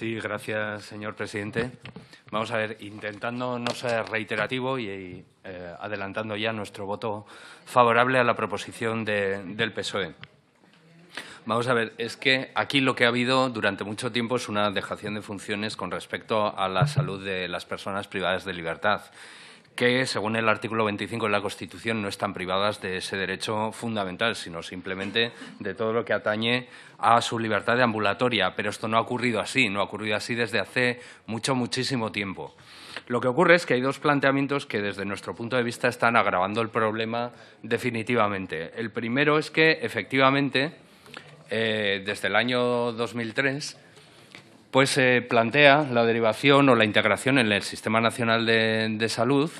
Sí, gracias, señor presidente. Vamos a ver, intentando no ser reiterativo y eh, adelantando ya nuestro voto favorable a la proposición del PSOE. Vamos a ver, es que aquí lo que ha habido durante mucho tiempo es una dejación de funciones con respecto a la salud de las personas privadas de libertad que, según el artículo 25 de la Constitución, no están privadas de ese derecho fundamental, sino simplemente de todo lo que atañe a su libertad de ambulatoria. Pero esto no ha ocurrido así, no ha ocurrido así desde hace mucho, muchísimo tiempo. Lo que ocurre es que hay dos planteamientos que desde nuestro punto de vista están agravando el problema definitivamente. El primero es que, efectivamente, eh, desde el año 2003 pues se plantea la derivación o la integración en el Sistema Nacional de, Salud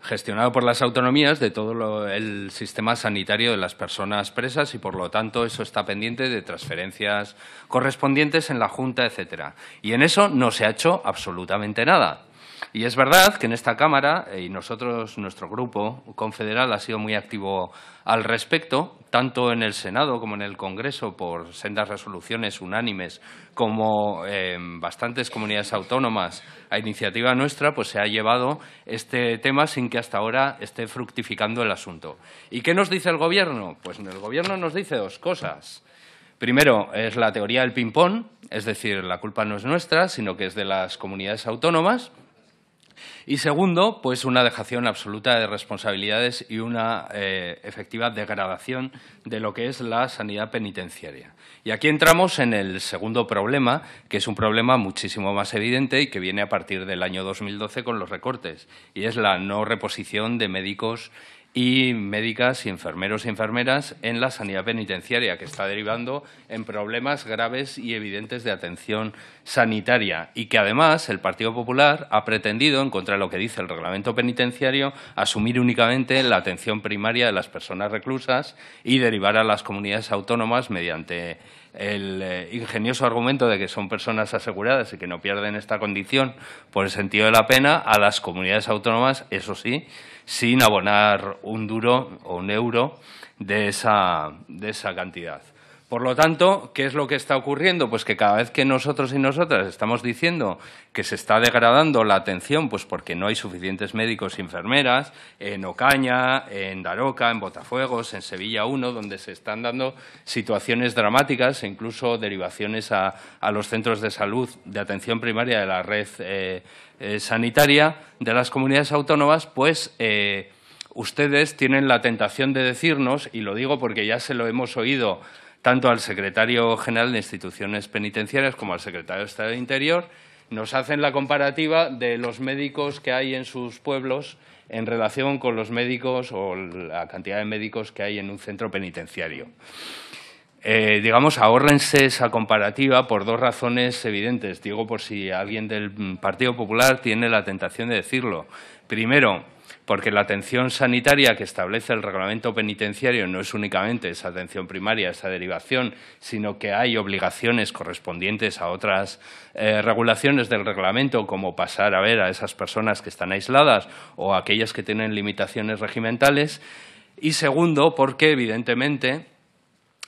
gestionado por las autonomías de todo el sistema sanitario de las personas presas y, por lo tanto, eso está pendiente de transferencias correspondientes en la Junta, etcétera. Y en eso no se ha hecho absolutamente nada. Y es verdad que en esta Cámara, eh, y nosotros, nuestro grupo confederal ha sido muy activo al respecto, tanto en el Senado como en el Congreso, por sendas resoluciones unánimes, como en eh, bastantes comunidades autónomas, a iniciativa nuestra, pues se ha llevado este tema sin que hasta ahora esté fructificando el asunto. ¿Y qué nos dice el Gobierno? Pues el Gobierno nos dice dos cosas. Primero, es la teoría del ping-pong, es decir, la culpa no es nuestra, sino que es de las comunidades autónomas, y segundo, pues una dejación absoluta de responsabilidades y una eh, efectiva degradación de lo que es la sanidad penitenciaria. Y aquí entramos en el segundo problema, que es un problema muchísimo más evidente y que viene a partir del año 2012 con los recortes, y es la no reposición de médicos y médicas y enfermeros y enfermeras en la sanidad penitenciaria, que está derivando en problemas graves y evidentes de atención sanitaria y que además el Partido Popular ha pretendido, en contra de lo que dice el reglamento penitenciario, asumir únicamente la atención primaria de las personas reclusas y derivar a las comunidades autónomas mediante el eh, ingenioso argumento de que son personas aseguradas y que no pierden esta condición por el sentido de la pena a las comunidades autónomas, eso sí, sin abonar un duro o un euro de esa, de esa cantidad. Por lo tanto, ¿qué es lo que está ocurriendo? Pues que cada vez que nosotros y nosotras estamos diciendo que se está degradando la atención, pues porque no hay suficientes médicos y enfermeras en Ocaña, en Daroca, en Botafuegos, en Sevilla 1, donde se están dando situaciones dramáticas e incluso derivaciones a, los centros de salud de atención primaria de la red eh, eh, sanitaria de las comunidades autónomas, pues... Eh, ustedes tienen la tentación de decirnos, y lo digo porque ya se lo hemos oído tanto al secretario general de instituciones penitenciarias como al secretario de Estado de Interior, nos hacen la comparativa de los médicos que hay en sus pueblos en relación con los médicos o la cantidad de médicos que hay en un centro penitenciario. Eh, digamos, ahórrense esa comparativa por dos razones evidentes. Digo, por si alguien del Partido Popular tiene la tentación de decirlo. Primero, porque la atención sanitaria que establece el reglamento penitenciario no es únicamente esa atención primaria, esa derivación, sino que hay obligaciones correspondientes a otras eh, regulaciones del reglamento, como pasar a ver a esas personas que están aisladas o a aquellas que tienen limitaciones regimentales. Y segundo, porque evidentemente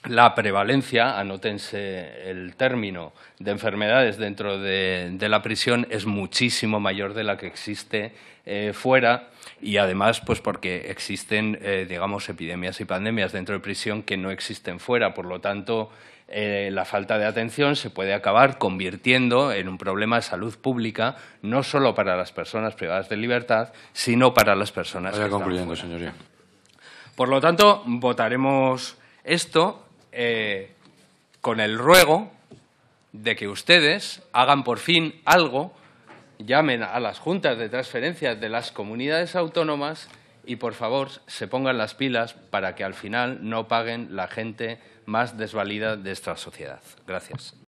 la prevalencia, anótense el término, de enfermedades dentro de, la prisión es muchísimo mayor de la que existe eh, fuera y además pues porque existen, eh, digamos, epidemias y pandemias dentro de prisión que no existen fuera. Por lo tanto, eh, la falta de atención se puede acabar convirtiendo en un problema de salud pública, no solo para las personas privadas de libertad, sino para las personas... Vaya que concluyendo, señoría. Por lo tanto, votaremos esto eh, con el ruego de que ustedes hagan por fin algo, llamen a las juntas de transferencias de las comunidades autónomas y por favor se pongan las pilas para que al final no paguen la gente más desvalida de esta sociedad. Gracias.